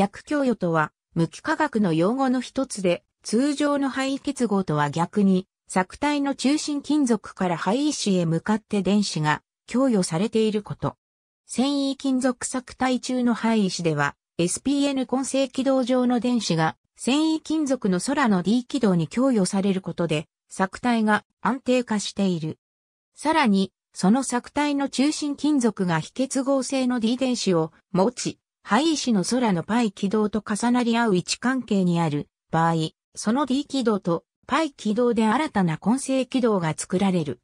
逆供与とは、無機化学の用語の一つで、通常の肺位結合とは逆に、作体の中心金属から肺位子へ向かって電子が供与されていること。繊維金属作体中の肺位子では、SPN 根性軌道上の電子が繊維金属の空の D 軌道に供与されることで、作体が安定化している。さらに、その作体の中心金属が非結合性の D 電子を持ち、灰石の空の π 軌道と重なり合う位置関係にある場合、その d 軌道と π 軌道で新たな根性軌道が作られる。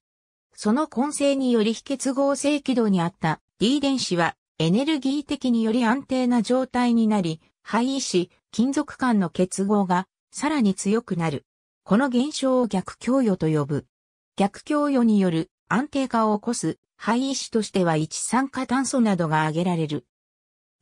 その根性により非結合性軌道にあった d 電子はエネルギー的により安定な状態になり、灰石、金属間の結合がさらに強くなる。この現象を逆供与と呼ぶ。逆供与による安定化を起こす廃石としては一酸化炭素などが挙げられる。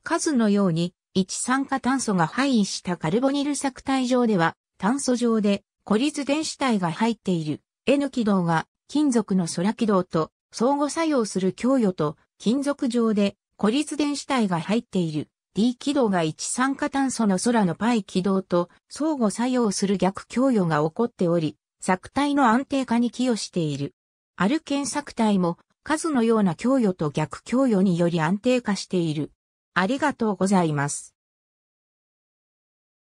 数のように、一酸化炭素が配位したカルボニル錯体上では、炭素上で孤立電子体が入っている N 軌道が金属の空軌道と相互作用する供与と金属上で孤立電子体が入っている D 軌道が一酸化炭素の空の π 軌道と相互作用する逆供与が起こっており、錯体の安定化に寄与している。アルケン錯体も数のような供与と逆供与により安定化している。ありがとうございます。